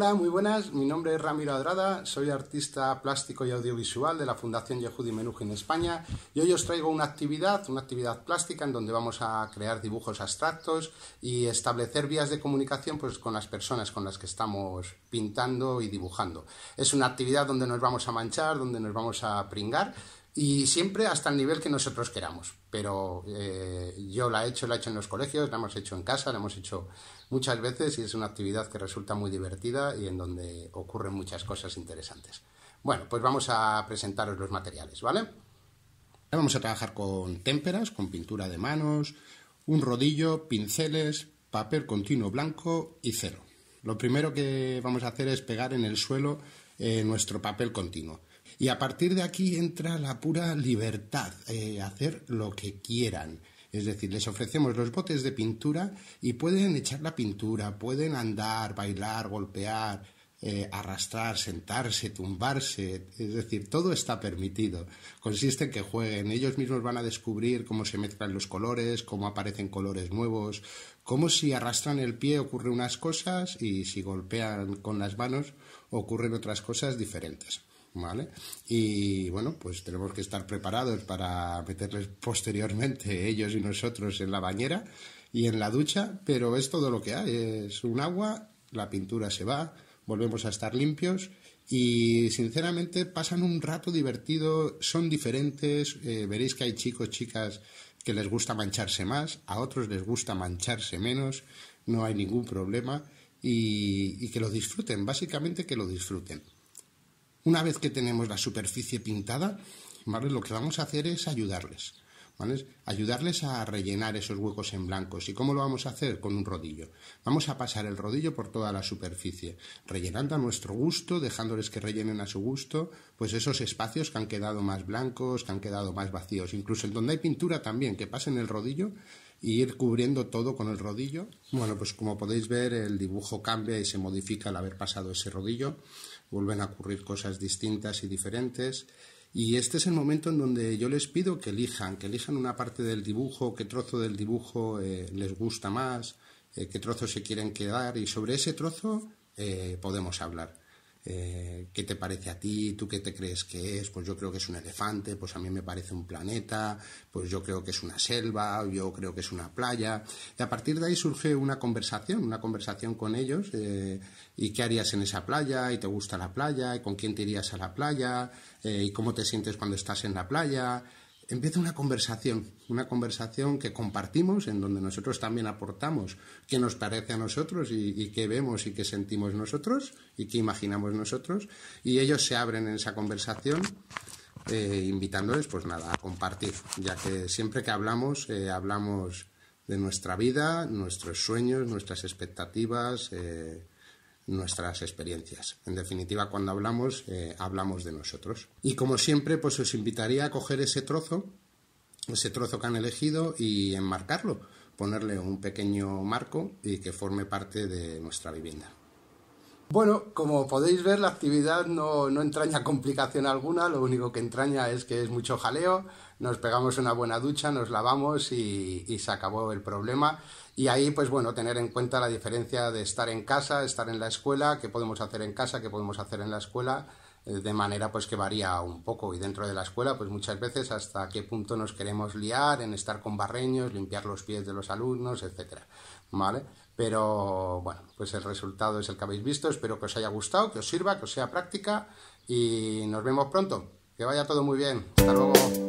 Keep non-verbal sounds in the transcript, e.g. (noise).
Hola, muy buenas. Mi nombre es Ramiro Adrada, soy artista plástico y audiovisual de la Fundación Yehudi Menuhin en España y hoy os traigo una actividad, una actividad plástica en donde vamos a crear dibujos abstractos y establecer vías de comunicación pues, con las personas con las que estamos pintando y dibujando. Es una actividad donde nos vamos a manchar, donde nos vamos a pringar y siempre hasta el nivel que nosotros queramos. Pero eh, yo la he hecho, la he hecho en los colegios, la hemos hecho en casa, la hemos hecho muchas veces y es una actividad que resulta muy divertida y en donde ocurren muchas cosas interesantes. Bueno, pues vamos a presentaros los materiales, ¿vale? Vamos a trabajar con témperas, con pintura de manos, un rodillo, pinceles, papel continuo blanco y cero. Lo primero que vamos a hacer es pegar en el suelo eh, nuestro papel continuo. Y a partir de aquí entra la pura libertad, eh, hacer lo que quieran. Es decir, les ofrecemos los botes de pintura y pueden echar la pintura, pueden andar, bailar, golpear, eh, arrastrar, sentarse, tumbarse, es decir, todo está permitido. Consiste en que jueguen, ellos mismos van a descubrir cómo se mezclan los colores, cómo aparecen colores nuevos, cómo si arrastran el pie ocurren unas cosas y si golpean con las manos ocurren otras cosas diferentes. ¿vale? Y bueno, pues tenemos que estar preparados para meterles posteriormente (laughs) ellos y nosotros en la bañera y en la ducha, pero es todo lo que hay, es un agua, la pintura se va, volvemos a estar limpios y sinceramente pasan un rato divertido, son diferentes, eh, veréis que hay chicos, chicas que les gusta mancharse más, a otros les gusta mancharse menos, no hay ningún problema y, y que lo disfruten, básicamente que lo disfruten. Una vez que tenemos la superficie pintada, lo que vamos a hacer es ayudarles. Ayudarles a rellenar esos huecos en blancos. ¿Y cómo lo vamos a hacer? Con un rodillo. Vamos a pasar el rodillo por toda la superficie, rellenando a nuestro gusto, dejándoles que rellenen a su gusto, pues esos espacios que han quedado más blancos, que han quedado más vacíos. Incluso en donde hay pintura también, que pasen el rodillo y ir cubriendo todo con el rodillo. Bueno, pues como podéis ver, el dibujo cambia y se modifica al haber pasado ese rodillo vuelven a ocurrir cosas distintas y diferentes. Y este es el momento en donde yo les pido que elijan, que elijan una parte del dibujo, qué trozo del dibujo eh, les gusta más, eh, qué trozo se quieren quedar y sobre ese trozo eh, podemos hablar. Eh, qué te parece a ti, tú qué te crees que es, pues yo creo que es un elefante, pues a mí me parece un planeta, pues yo creo que es una selva, yo creo que es una playa. Y a partir de ahí surge una conversación, una conversación con ellos, eh, y qué harías en esa playa, y te gusta la playa, y con quién te irías a la playa, eh, y cómo te sientes cuando estás en la playa empieza una conversación, una conversación que compartimos, en donde nosotros también aportamos qué nos parece a nosotros y, qué vemos y qué sentimos nosotros y qué imaginamos nosotros, y ellos se abren en esa conversación. Eh, invitándoles pues nada a compartir ya que siempre que hablamos eh, hablamos de nuestra vida nuestros sueños nuestras expectativas eh, nuestras experiencias. En definitiva, cuando hablamos, eh, hablamos de nosotros. Y como siempre, pues os invitaría a coger ese trozo, ese trozo que han elegido y enmarcarlo, ponerle un pequeño marco y que forme parte de nuestra vivienda. Bueno, como podéis ver, la actividad no, entraña complicación alguna, lo único que entraña es que es mucho jaleo, nos pegamos una buena ducha, nos lavamos y, y, se acabó el problema. Y ahí, pues bueno, tener en cuenta la diferencia de estar en casa, estar en la escuela, qué podemos hacer en casa, qué podemos hacer en la escuela eh, de manera pues que varía un poco y dentro de la escuela pues muchas veces hasta qué punto nos queremos liar en estar con barreños, limpiar los pies de los alumnos, etcétera, ¿vale? Pero bueno, pues el resultado es el que habéis visto, espero que os haya gustado, que os sirva, que os sea práctica y nos vemos pronto. Que vaya todo muy bien. Hasta luego.